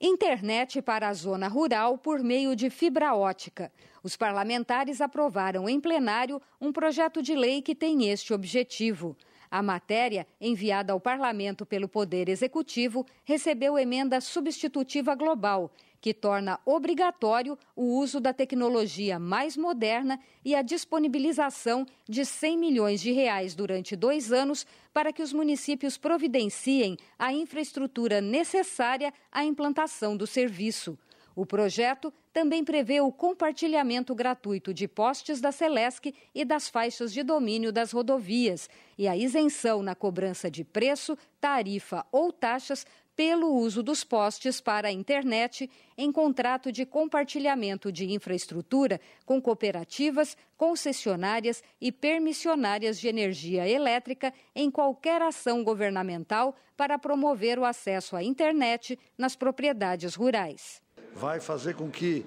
Internet para a zona rural por meio de fibra ótica. Os parlamentares aprovaram em plenário um projeto de lei que tem este objetivo. A matéria, enviada ao parlamento pelo Poder Executivo, recebeu emenda substitutiva global que torna obrigatório o uso da tecnologia mais moderna e a disponibilização de 100 milhões de reais durante dois anos para que os municípios providenciem a infraestrutura necessária à implantação do serviço. O projeto também prevê o compartilhamento gratuito de postes da Celesc e das faixas de domínio das rodovias e a isenção na cobrança de preço, tarifa ou taxas pelo uso dos postes para a internet em contrato de compartilhamento de infraestrutura com cooperativas, concessionárias e permissionárias de energia elétrica em qualquer ação governamental para promover o acesso à internet nas propriedades rurais. Vai fazer com que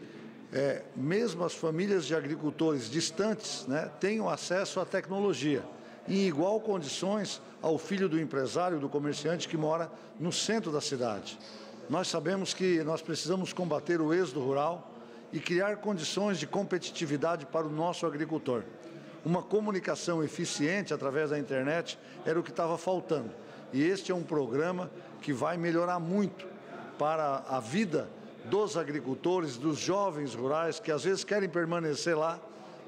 é, mesmo as famílias de agricultores distantes né, tenham acesso à tecnologia em igual condições ao filho do empresário, do comerciante que mora no centro da cidade. Nós sabemos que nós precisamos combater o êxodo rural e criar condições de competitividade para o nosso agricultor. Uma comunicação eficiente através da internet era o que estava faltando. E este é um programa que vai melhorar muito para a vida dos agricultores, dos jovens rurais que às vezes querem permanecer lá,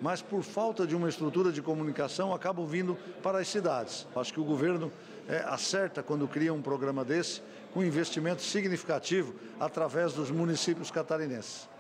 mas por falta de uma estrutura de comunicação acabam vindo para as cidades. Acho que o governo é, acerta quando cria um programa desse, com investimento significativo através dos municípios catarinenses.